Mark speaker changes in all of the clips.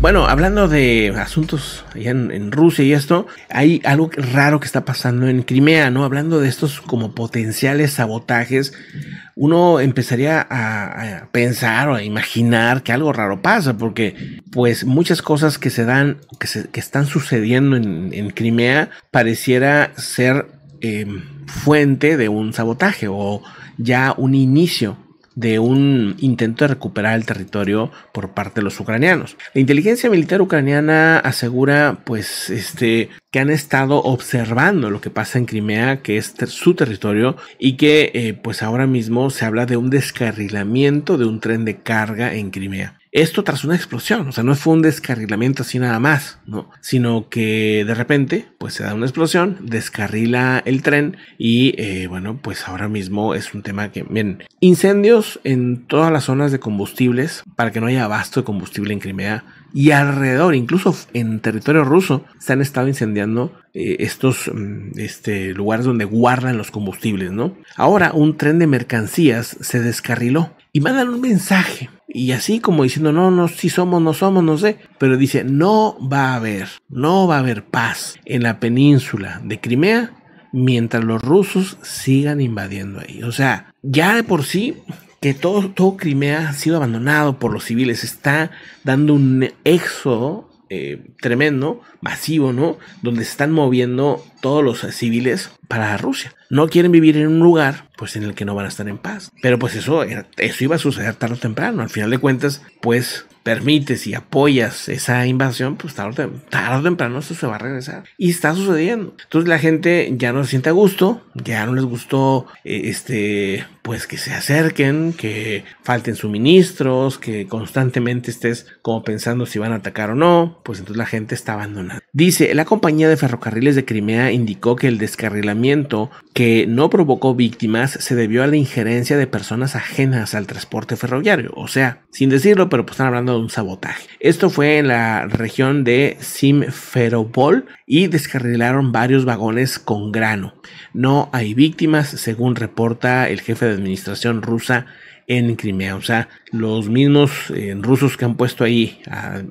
Speaker 1: Bueno, hablando de asuntos allá en, Rusia y esto, hay algo raro que está pasando en Crimea, ¿no? Hablando de estos como potenciales sabotajes, uno empezaría a, pensar o a imaginar que algo raro pasa, porque pues muchas cosas que se dan, que, que están sucediendo en, Crimea, pareciera ser eh, fuente de un sabotaje o ya un inicio de un intento de recuperar el territorio por parte de los ucranianos. La inteligencia militar ucraniana asegura pues este que han estado observando lo que pasa en Crimea, que es su territorio y que eh, pues ahora mismo se habla de un descarrilamiento de un tren de carga en Crimea. Esto tras una explosión, o sea, no fue un descarrilamiento así nada más, no, sino que de repente, pues se da una explosión, descarrila el tren y eh, bueno, pues ahora mismo es un tema que, miren, incendios en todas las zonas de combustibles para que no haya abasto de combustible en Crimea y alrededor, incluso en territorio ruso, se han estado incendiando eh, estos mm, este, lugares donde guardan los combustibles, ¿no? Ahora un tren de mercancías se descarriló y mandan un mensaje y así como diciendo, no, no, si somos, no somos, no sé, pero dice, no va a haber, no va a haber paz en la península de Crimea mientras los rusos sigan invadiendo ahí. O sea, ya de por sí que todo, todo Crimea ha sido abandonado por los civiles, está dando un éxodo eh, tremendo, masivo, ¿no? Donde se están moviendo todos los civiles para Rusia no quieren vivir en un lugar pues en el que no van a estar en paz. Pero pues eso, eso iba a suceder tarde o temprano. Al final de cuentas, pues permites y apoyas esa invasión, pues tarde, tarde o temprano eso se va a regresar. Y está sucediendo. Entonces la gente ya no se siente a gusto, ya no les gustó eh, este, pues que se acerquen, que falten suministros, que constantemente estés como pensando si van a atacar o no, pues entonces la gente está abandonada. Dice, la compañía de ferrocarriles de Crimea indicó que el descarrilamiento que no provocó víctimas se debió a la injerencia de personas ajenas al transporte ferroviario, o sea, sin decirlo, pero pues están hablando de un sabotaje. Esto fue en la región de Simferopol y descarrilaron varios vagones con grano. No hay víctimas, según reporta el jefe de administración rusa en Crimea. O sea, los mismos eh, rusos que han puesto ahí a,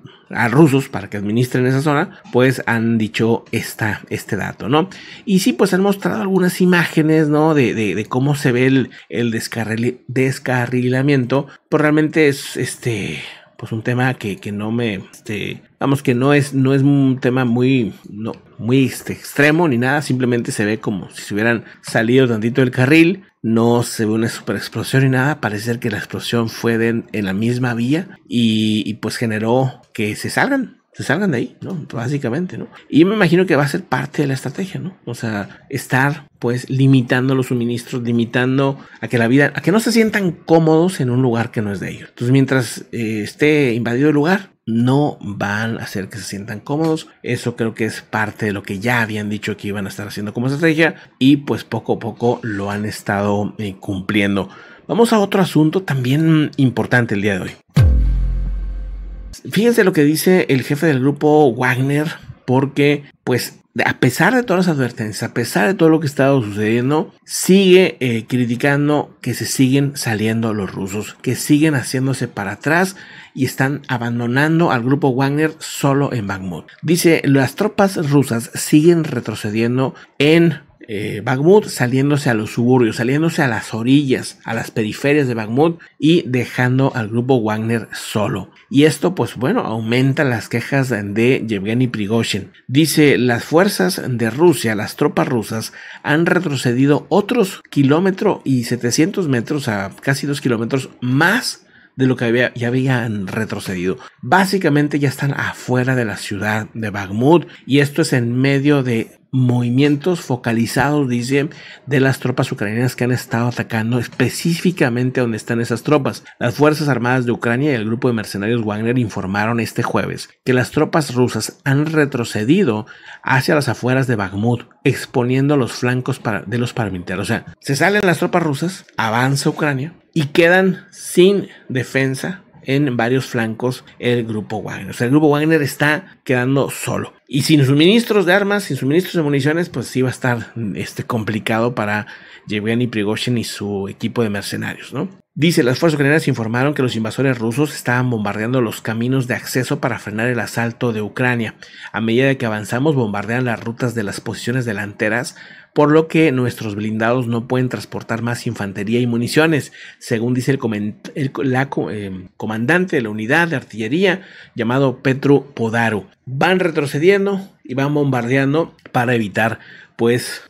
Speaker 1: rusos para que administren esa zona, pues han dicho este dato, ¿no? Y sí, pues han mostrado algunas imágenes, ¿no? De, cómo se ve el, el descarrilamiento. Pues realmente es este pues un tema que, que no me este, vamos que no es no es un tema muy no, muy este, extremo ni nada simplemente se ve como si se hubieran salido tantito del carril no se ve una super explosión ni nada. Parece ser que la explosión fue en la misma vía y, pues generó que se salgan se salgan de ahí, ¿no? Básicamente, ¿no? Y yo me imagino que va a ser parte de la estrategia, ¿no? O sea, estar pues limitando los suministros, limitando a que la vida, a que no se sientan cómodos en un lugar que no es de ellos. Entonces, mientras eh, esté invadido el lugar, no van a hacer que se sientan cómodos. Eso creo que es parte de lo que ya habían dicho que iban a estar haciendo como estrategia y pues poco a poco lo han estado eh, cumpliendo. Vamos a otro asunto también importante el día de hoy. Fíjense lo que dice el jefe del grupo Wagner, porque pues a pesar de todas las advertencias, a pesar de todo lo que está sucediendo, sigue eh, criticando que se siguen saliendo los rusos, que siguen haciéndose para atrás y están abandonando al grupo Wagner solo en Bakhmut. Dice, las tropas rusas siguen retrocediendo en eh, Bakhmut, saliéndose a los suburbios, saliéndose a las orillas, a las periferias de Bakhmut y dejando al grupo Wagner solo. Y esto, pues bueno, aumenta las quejas de Yevgeny Prigozhin. Dice, las fuerzas de Rusia, las tropas rusas, han retrocedido otros kilómetros y 700 metros a casi 2 kilómetros más de lo que ya habían retrocedido. Básicamente ya están afuera de la ciudad de Bakhmut y esto es en medio de movimientos focalizados, dice, de las tropas ucranianas que han estado atacando específicamente donde están esas tropas. Las Fuerzas Armadas de Ucrania y el grupo de mercenarios Wagner informaron este jueves que las tropas rusas han retrocedido hacia las afueras de Bakhmut, exponiendo los flancos de los paramilitares. O sea, se salen las tropas rusas, avanza Ucrania y quedan sin defensa en varios flancos el grupo Wagner. O sea, el grupo Wagner está quedando solo. Y sin suministros de armas, sin suministros de municiones, pues sí va a estar este, complicado para Yevgeny Prigozhin y su equipo de mercenarios, ¿no? Dice, las fuerzas ucranianas informaron que los invasores rusos estaban bombardeando los caminos de acceso para frenar el asalto de Ucrania. A medida que avanzamos, bombardean las rutas de las posiciones delanteras, por lo que nuestros blindados no pueden transportar más infantería y municiones, según dice el, eh, comandante de la unidad de artillería llamado Petro Podaru. Van retrocediendo y van bombardeando para evitar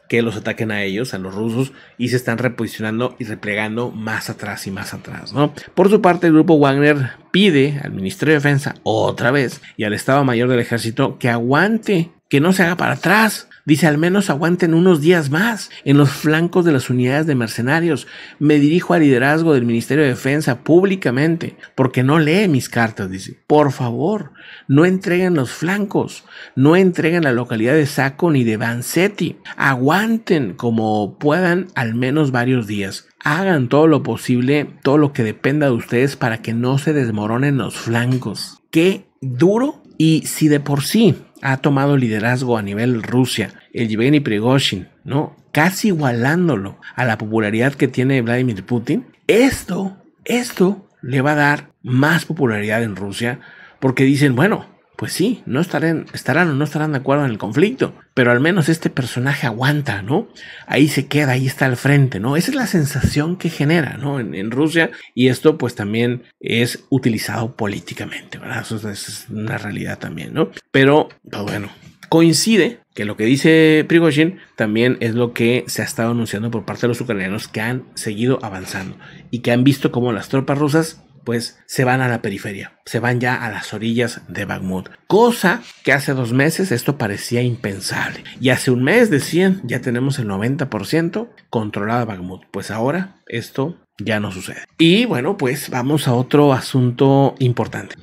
Speaker 1: que los ataquen a ellos, a los rusos, y se están reposicionando y replegando más atrás y más atrás, ¿no? Por su parte, el grupo Wagner pide al Ministerio de Defensa otra vez y al Estado Mayor del Ejército que aguante que no se haga para atrás, Dice, al menos aguanten unos días más en los flancos de las unidades de mercenarios. Me dirijo al liderazgo del Ministerio de Defensa públicamente, porque no lee mis cartas, dice. Por favor, no entreguen los flancos, no entreguen la localidad de Saco ni de Vancetti. Aguanten como puedan al menos varios días hagan todo lo posible, todo lo que dependa de ustedes para que no se desmoronen los flancos. Qué duro y si de por sí ha tomado liderazgo a nivel Rusia, el Yevgeny Prigozhin, ¿no? Casi igualándolo a la popularidad que tiene Vladimir Putin. Esto, esto le va a dar más popularidad en Rusia porque dicen, bueno, pues sí, no estarán, estarán o no estarán de acuerdo en el conflicto, pero al menos este personaje aguanta, ¿no? Ahí se queda, ahí está al frente, ¿no? Esa es la sensación que genera, ¿no? En, Rusia y esto pues también es utilizado políticamente, ¿verdad? Eso es, una realidad también, ¿no? Pero, pues, bueno, coincide que lo que dice Prigozhin también es lo que se ha estado anunciando por parte de los ucranianos que han seguido avanzando y que han visto cómo las tropas rusas pues se van a la periferia, se van ya a las orillas de Bagmut, Cosa que hace dos meses esto parecía impensable. Y hace un mes decían, ya tenemos el 90% controlado Bagmut, Pues ahora esto ya no sucede. Y bueno, pues vamos a otro asunto importante.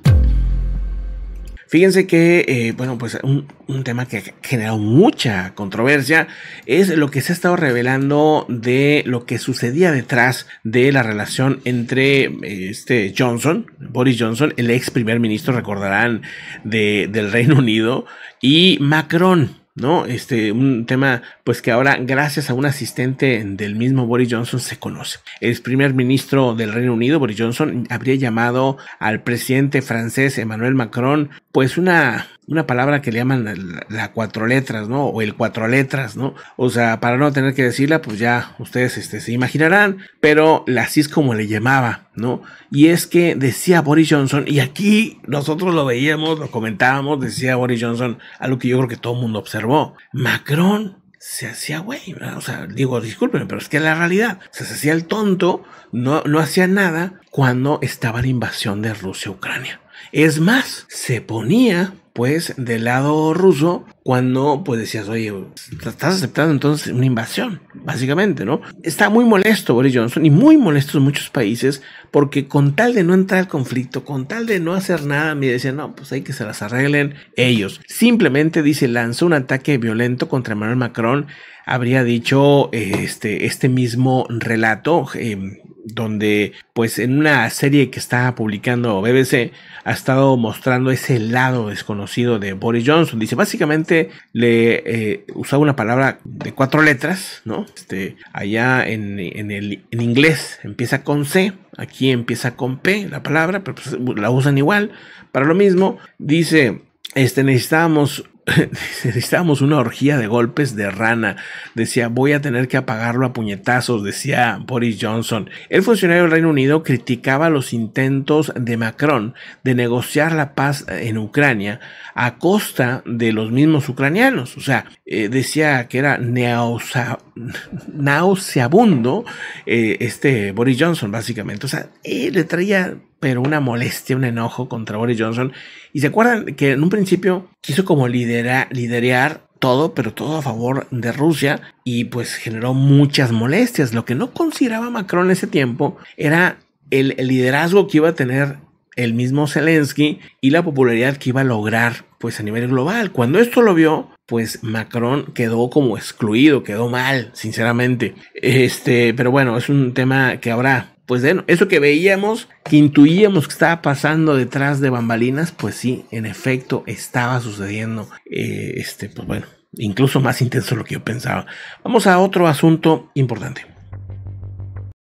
Speaker 1: Fíjense que, eh, bueno, pues un, tema que ha generado mucha controversia es lo que se ha estado revelando de lo que sucedía detrás de la relación entre este Johnson, Boris Johnson, el ex primer ministro, recordarán, del Reino Unido, y Macron. ¿no? Este, un tema, pues que ahora, gracias a un asistente del mismo Boris Johnson, se conoce. El primer ministro del Reino Unido, Boris Johnson, habría llamado al presidente francés Emmanuel Macron, pues una una palabra que le llaman la, cuatro letras, ¿no? O el cuatro letras, ¿no? O sea, para no tener que decirla, pues ya ustedes este, se imaginarán, pero así es como le llamaba, ¿no? Y es que decía Boris Johnson, y aquí nosotros lo veíamos, lo comentábamos, decía Boris Johnson, algo que yo creo que todo el mundo observó, Macron se hacía güey, o sea, digo, discúlpenme, pero es que la realidad, se hacía el tonto, no, no hacía nada cuando estaba la invasión de Rusia Ucrania. Es más, se ponía pues del lado ruso cuando pues decías, oye, estás aceptando entonces una invasión, básicamente, ¿no? Está muy molesto Boris Johnson y muy molestos en muchos países porque con tal de no entrar al conflicto, con tal de no hacer nada, me decían, no, pues hay que se las arreglen ellos. Simplemente dice, lanzó un ataque violento contra Emmanuel Macron habría dicho este, este mismo relato, em, donde pues en una serie que está publicando BBC ha estado mostrando ese lado desconocido de Boris Johnson. Dice, básicamente le eh, usaba una palabra de cuatro letras, ¿no? Este, allá en, el, inglés empieza con C, aquí empieza con P la palabra, pero pues, la usan igual, para lo mismo. Dice, este, necesitábamos necesitábamos una orgía de golpes de rana. Decía, voy a tener que apagarlo a puñetazos, decía Boris Johnson. El funcionario del Reino Unido criticaba los intentos de Macron de negociar la paz en Ucrania a costa de los mismos ucranianos. O sea, eh, decía que era neosa nauseabundo eh, este Boris Johnson, básicamente. O sea, le traía, pero una molestia, un enojo contra Boris Johnson. Y se acuerdan que en un principio quiso como lidera, liderear todo, pero todo a favor de Rusia y pues generó muchas molestias. Lo que no consideraba Macron en ese tiempo era el liderazgo que iba a tener el mismo Zelensky y la popularidad que iba a lograr pues a nivel global. Cuando esto lo vio, pues Macron quedó como excluido, quedó mal, sinceramente. Este, pero bueno, es un tema que habrá pues bueno, eso que veíamos, que intuíamos que estaba pasando detrás de bambalinas, pues sí, en efecto estaba sucediendo. Eh, este, pues bueno, incluso más intenso lo que yo pensaba. Vamos a otro asunto importante.